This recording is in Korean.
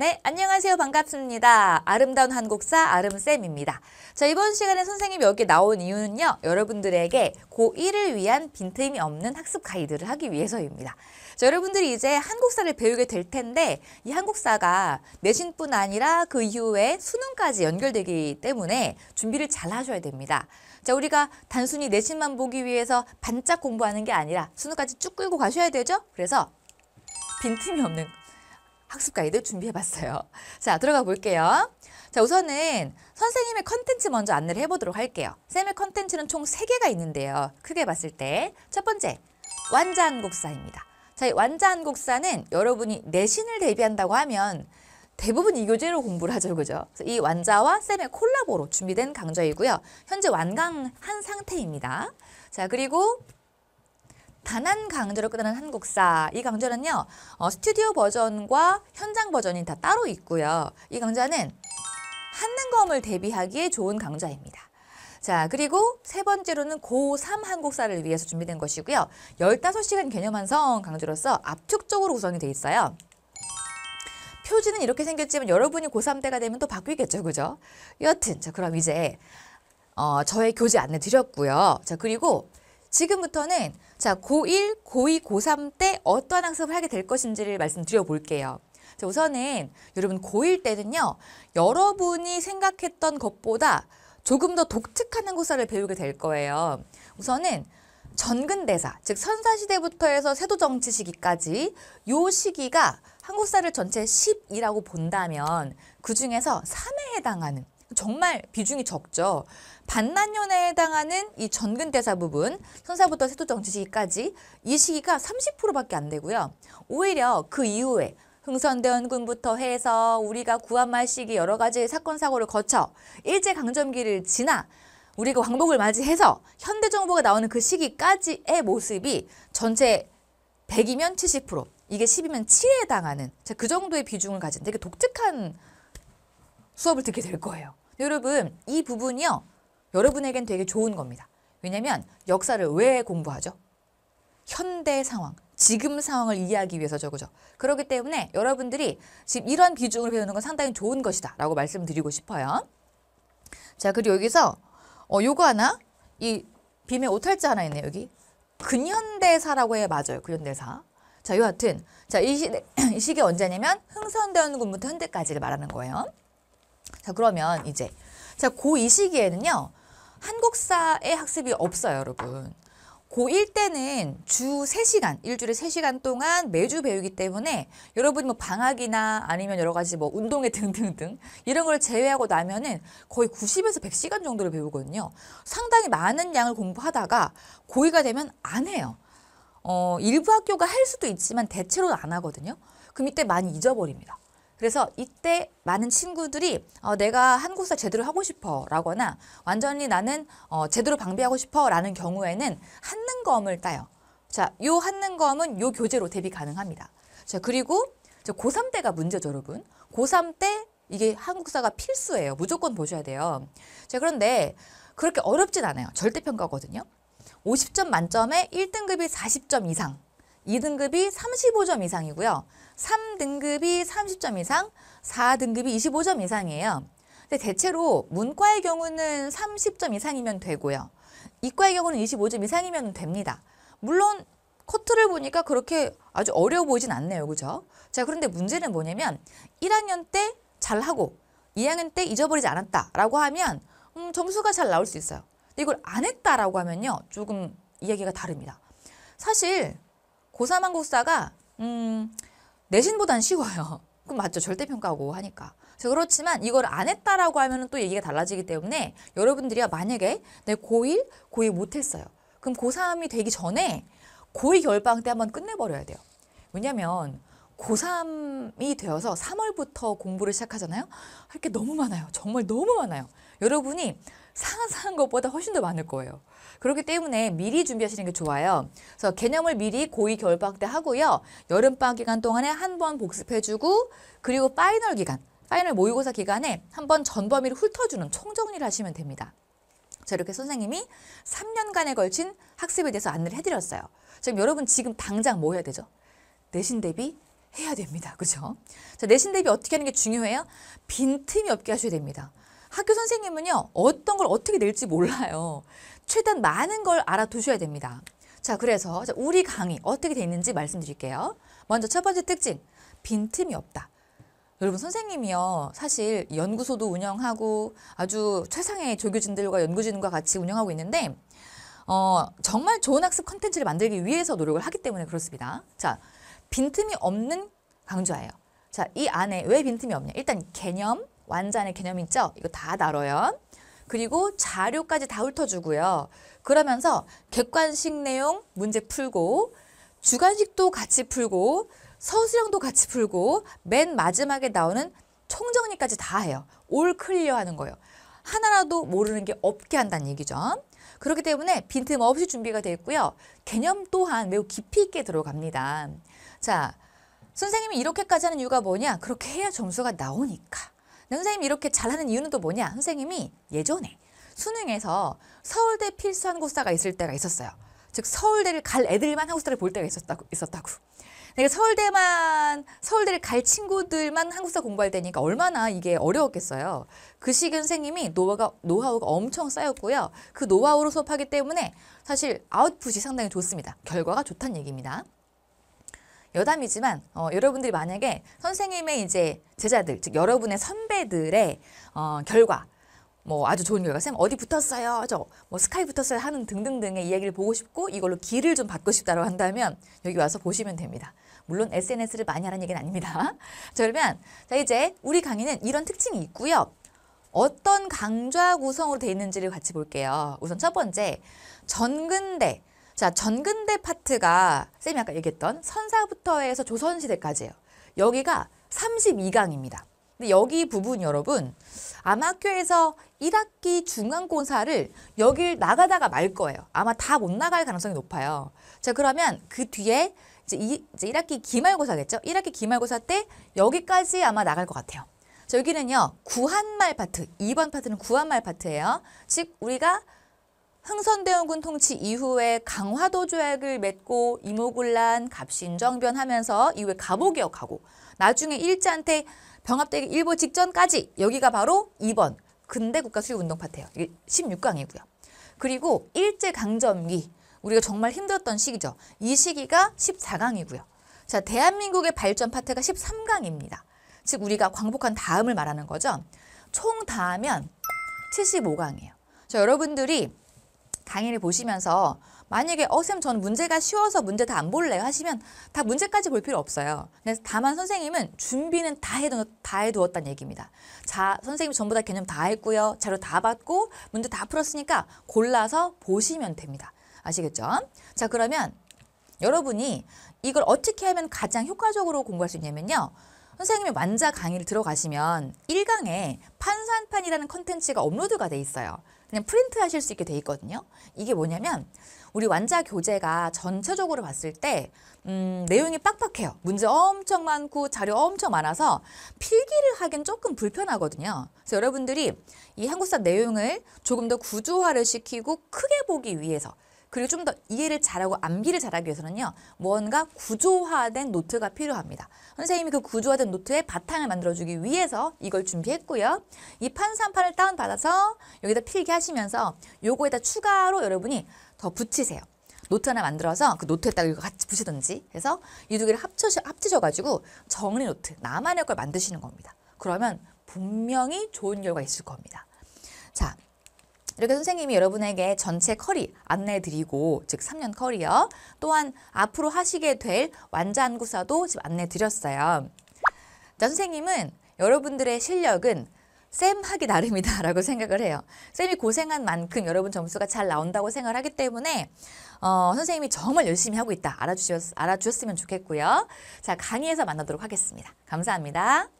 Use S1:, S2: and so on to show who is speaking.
S1: 네, 안녕하세요. 반갑습니다. 아름다운 한국사 아름쌤입니다. 자, 이번 시간에 선생님이 여기 나온 이유는요. 여러분들에게 고1을 위한 빈틈이 없는 학습 가이드를 하기 위해서입니다. 자, 여러분들이 이제 한국사를 배우게 될 텐데 이 한국사가 내신뿐 아니라 그 이후에 수능까지 연결되기 때문에 준비를 잘 하셔야 됩니다. 자, 우리가 단순히 내신만 보기 위해서 반짝 공부하는 게 아니라 수능까지 쭉 끌고 가셔야 되죠? 그래서 빈틈이 없는 학습 가이드 준비해봤어요. 자, 들어가 볼게요. 자, 우선은 선생님의 컨텐츠 먼저 안내를 해보도록 할게요. 쌤의 컨텐츠는 총 세개가 있는데요. 크게 봤을 때 첫 번째, 완자한국사입니다 자, 이완자한국사는 여러분이 내신을 대비한다고 하면 대부분 이 교재로 공부를 하죠. 그죠? 이 완자와 쌤의 콜라보로 준비된 강좌이고요. 현재 완강한 상태입니다. 자, 그리고 단한 강좌로 끝나는 한국사 이 강좌는요 어, 스튜디오 버전과 현장 버전이 다 따로 있고요 이 강좌는 한능검을 대비하기에 좋은 강좌입니다 자 그리고 세 번째로는 고3 한국사를 위해서 준비된 것이고요 열다 시간 개념 완성 강좌로서 압축적으로 구성이 돼 있어요 표지는 이렇게 생겼지만 여러분이 고3 때가 되면 또 바뀌겠죠 그죠 여튼 자 그럼 이제 어, 저의 교재 안내 드렸고요. 자, 그리고 지금부터는 자, 고1, 고2, 고3 때 어떠한 학습을 하게 될 것인지를 말씀드려 볼게요. 자, 우선은 여러분 고1 때는요. 여러분이 생각했던 것보다 조금 더 독특한 한국사를 배우게 될 거예요. 우선은 전근대사, 즉 선사시대부터 해서 세도정치 시기까지 요 시기가 한국사를 전체 10이라고 본다면 그중에서 3에 해당하는 정말 비중이 적죠. 반란연에 해당하는 이 전근대사 부분, 선사부터 세도정치 시기까지 이 시기가 30%밖에 안 되고요. 오히려 그 이후에 흥선대원군부터 해서 우리가 구한말 시기 여러 가지 사건 사고를 거쳐 일제강점기를 지나 우리가 광복을 맞이해서 현대정부가 나오는 그 시기까지의 모습이 전체 100이면 70%, 이게 10이면 7에 해당하는 그 정도의 비중을 가진 되게 독특한 수업을 듣게 될 거예요. 여러분 이 부분이요. 여러분에겐 되게 좋은 겁니다. 왜냐면 역사를 왜 공부하죠? 현대 상황, 지금 상황을 이해하기 위해서죠. 그죠? 그렇기 때문에 여러분들이 지금 이런 비중을 배우는 건 상당히 좋은 것이다 라고 말씀드리고 싶어요. 자 그리고 여기서 어, 요거 하나 이 빔의 오탈자 하나 있네요. 여기 근현대사라고 해 맞아요. 근현대사. 자, 여하튼 자, 이, 시대, 이 시기 언제냐면 흥선대원군부터 현대까지를 말하는 거예요. 자 그러면 이제 자고 이 시기에는요. 한국사의 학습이 없어요 여러분. 고1 때는 주 세시간 일주일에 세시간 동안 매주 배우기 때문에 여러분이 뭐 방학이나 아니면 여러 가지 뭐 운동회 등등등 이런 걸 제외하고 나면은 거의 90에서 100시간 정도를 배우거든요. 상당히 많은 양을 공부하다가 고2가 되면 안 해요. 어, 일부 학교가 할 수도 있지만 대체로안 하거든요. 그럼 이때 많이 잊어버립니다. 그래서 이때 많은 친구들이 어, 내가 한국사 제대로 하고 싶어 라거나 완전히 나는 어, 제대로 방비하고 싶어 라는 경우에는 한능검을 따요. 자, 요 한능검은 요 교재로 대비 가능합니다. 자, 그리고 고3 때가 문제죠, 여러분. 고3 때 이게 한국사가 필수예요. 무조건 보셔야 돼요. 자, 그런데 그렇게 어렵진 않아요. 절대평가거든요. 오십 점 만점에 일등급이 사십 점 이상. 2등급이 35점 이상이고요. 3등급이 30점 이상, 4등급이 25점 이상이에요. 근데 대체로 문과의 경우는 30점 이상이면 되고요. 이과의 경우는 25점 이상이면 됩니다. 물론 커트를 보니까 그렇게 아주 어려워 보이진 않네요. 그죠? 자, 그런데 문제는 뭐냐면 1학년 때 잘하고 2학년 때 잊어버리지 않았다라고 하면 음, 점수가 잘 나올 수 있어요. 근데 이걸 안 했다라고 하면요. 조금 이야기가 다릅니다. 사실 고3한 국사가 음, 내신보단 쉬워요. 그 맞죠. 절대평가고 하니까. 그렇지만 이걸 안 했다라고 하면 또 얘기가 달라지기 때문에 여러분들이 만약에 내 고1, 고2 못했어요. 그럼 고3이 되기 전에 고2 결방 때 한번 끝내버려야 돼요. 왜냐면 고3이 되어서 3월부터 공부를 시작하잖아요. 할 게 너무 많아요. 정말 너무 많아요. 여러분이 상상한 것보다 훨씬 더 많을 거예요. 그렇기 때문에 미리 준비하시는 게 좋아요. 그래서 개념을 미리 고이 겨울방학 때 하고요. 여름방학 기간 동안에 한 번 복습해주고 그리고 파이널 기간, 파이널 모의고사 기간에 한 번 전범위를 훑어주는 총정리를 하시면 됩니다. 자 이렇게 선생님이 3년간에 걸친 학습에 대해서 안내를 해드렸어요. 지금 여러분 지금 당장 뭐 해야 되죠? 내신 대비 해야 됩니다. 그죠 자, 내신 대비 어떻게 하는 게 중요해요? 빈틈이 없게 하셔야 됩니다. 학교 선생님은요. 어떤 걸 어떻게 낼지 몰라요. 최대한 많은 걸 알아두셔야 됩니다. 자, 그래서 우리 강의 어떻게 돼 있는지 말씀드릴게요. 먼저 첫 번째 특징, 빈틈이 없다. 여러분 선생님이요. 사실 연구소도 운영하고 아주 최상의 조교진들과 연구진과 같이 운영하고 있는데 어, 정말 좋은 학습 컨텐츠를 만들기 위해서 노력을 하기 때문에 그렇습니다. 자, 빈틈이 없는 강좌예요. 자, 이 안에 왜 빈틈이 없냐? 일단 개념, 완전의 개념 있죠? 이거 다 다뤄요. 그리고 자료까지 다 훑어주고요. 그러면서 객관식 내용 문제 풀고 주관식도 같이 풀고 서술형도 같이 풀고 맨 마지막에 나오는 총정리까지 다 해요. 올 클리어 하는 거예요. 하나라도 모르는 게 없게 한다는 얘기죠. 그렇기 때문에 빈틈 없이 준비가 되어 있고요. 개념 또한 매우 깊이 있게 들어갑니다. 자, 선생님이 이렇게까지 하는 이유가 뭐냐? 그렇게 해야 점수가 나오니까. 선생님이 이렇게 잘하는 이유는 또 뭐냐? 선생님이 예전에 수능에서 서울대 필수 한국사가 있을 때가 있었어요. 즉 서울대를 갈 애들만 한국사를 볼 때가 있었다고. 있었다고. 내가 서울대만 서울대를 갈 친구들만 한국사 공부할 때니까 얼마나 이게 어려웠겠어요. 그 시기 선생님이 노하우가, 노하우가 엄청 쌓였고요. 그 노하우로 수업하기 때문에 사실 아웃풋이 상당히 좋습니다. 결과가 좋다는 얘기입니다. 여담이지만 어, 여러분들이 만약에 선생님의 이제 제자들, 즉 여러분의 선배들의 어, 결과 뭐 아주 좋은 결과 쌤 어디 붙었어요 저 뭐 스카이 붙었어요 하는 등등등의 이야기를 보고 싶고 이걸로 길을 좀 받고 싶다고 한다면 여기 와서 보시면 됩니다 물론 SNS를 많이 하라는 얘기는 아닙니다 자 그러면 자 이제 우리 강의는 이런 특징이 있고요 어떤 강좌 구성으로 되어 있는지를 같이 볼게요 우선 첫 번째 전근대 자, 전근대 파트가 쌤이 아까 얘기했던 선사부터 해서 조선시대까지예요. 여기가 32강입니다. 근데 여기 부분 여러분 아마 학교에서 1학기 중간고사를 여길 나가다가 말 거예요. 아마 다 못 나갈 가능성이 높아요. 자 그러면 그 뒤에 이제, 이, 이제 1학기 기말고사겠죠? 1학기 기말고사 때 여기까지 아마 나갈 것 같아요. 자 여기는요 구한말 파트, 2번 파트는 구한말 파트예요. 즉 우리가 흥선대원군 통치 이후에 강화도 조약을 맺고 이모군란, 갑신정변하면서 이후에 갑오개혁하고 나중에 일제한테 병합되기 일보 직전까지 여기가 바로 2번 근대 국가 수립 운동 파트예요. 이게 16강이고요. 그리고 일제 강점기 우리가 정말 힘들었던 시기죠. 이 시기가 14강이고요. 자, 대한민국의 발전 파트가 13강입니다. 즉 우리가 광복한 다음을 말하는 거죠. 총 다하면 75강이에요. 자, 여러분들이 강의를 보시면서 만약에 어쌤전 문제가 쉬워서 문제 다 안 볼래요 하시면 다 문제까지 볼 필요 없어요. 그래서 다만 선생님은 준비는 다, 해두, 다 해두었다는 얘기입니다. 자 선생님 전부 다 개념 다 했고요. 자료 다 받고 문제 다 풀었으니까 골라서 보시면 됩니다. 아시겠죠? 자 그러면 여러분이 이걸 어떻게 하면 가장 효과적으로 공부할 수 있냐면요. 선생님이 완자 강의를 들어가시면 1강에 판산판이라는 컨텐츠가 업로드가 돼 있어요. 그냥 프린트 하실 수 있게 돼 있거든요. 이게 뭐냐면 우리 완자 교재가 전체적으로 봤을 때 음, 내용이 빡빡해요. 문제 엄청 많고 자료 엄청 많아서 필기를 하긴 조금 불편하거든요. 그래서 여러분들이 이 한국사 내용을 조금 더 구조화를 시키고 크게 보기 위해서 그리고 좀 더 이해를 잘하고 암기를 잘하기 위해서는요. 뭔가 구조화된 노트가 필요합니다. 선생님이 그 구조화된 노트의 바탕을 만들어주기 위해서 이걸 준비했고요. 이 판산판을 다운받아서 여기다 필기하시면서 요거에다 추가로 여러분이 더 붙이세요. 노트 하나 만들어서 그 노트에다가 이거 같이 붙이든지 해서 이 두 개를 합쳐서 합쳐져가지고 정리 노트, 나만의 걸 만드시는 겁니다. 그러면 분명히 좋은 결과 있을 겁니다. 자, 이렇게 선생님이 여러분에게 전체 커리 안내드리고 즉 3년 커리어 또한 앞으로 하시게 될 완자 안구사도 지금 안내드렸어요. 자, 선생님은 여러분들의 실력은 쌤 하기 나름이다 라고 생각을 해요. 쌤이 고생한 만큼 여러분 점수가 잘 나온다고 생각을 하기 때문에 어, 선생님이 정말 열심히 하고 있다 알아주셨, 알아주셨으면 좋겠고요. 자 강의에서 만나도록 하겠습니다. 감사합니다.